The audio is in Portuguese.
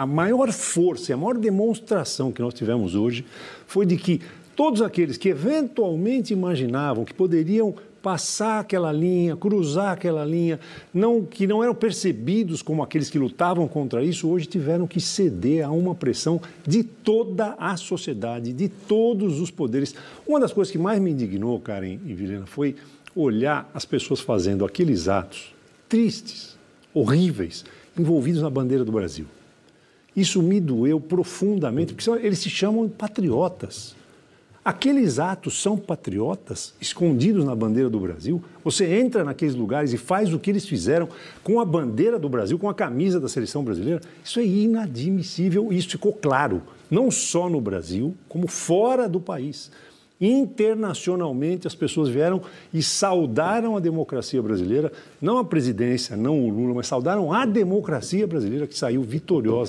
a maior força, a maior demonstração que nós tivemos hoje foi de que todos aqueles que eventualmente imaginavam que poderiam passar aquela linha, cruzar aquela linha, não, que não eram percebidos como aqueles que lutavam contra isso, hoje tiveram que ceder a uma pressão de toda a sociedade, de todos os poderes. Uma das coisas que mais me indignou, Karen e Vilena, foi olhar as pessoas fazendo aqueles atos tristes, horríveis, envolvidos na bandeira do Brasil. Isso me doeu profundamente, porque eles se chamam patriotas. Aqueles atos são patriotas escondidos na bandeira do Brasil. Você entra naqueles lugares e faz o que eles fizeram com a bandeira do Brasil, com a camisa da seleção brasileira. Isso é inadmissível e isso ficou claro, não só no Brasil, como fora do país. Internacionalmente, as pessoas vieram e saudaram a democracia brasileira, não a presidência, não o Lula, mas saudaram a democracia brasileira que saiu vitoriosa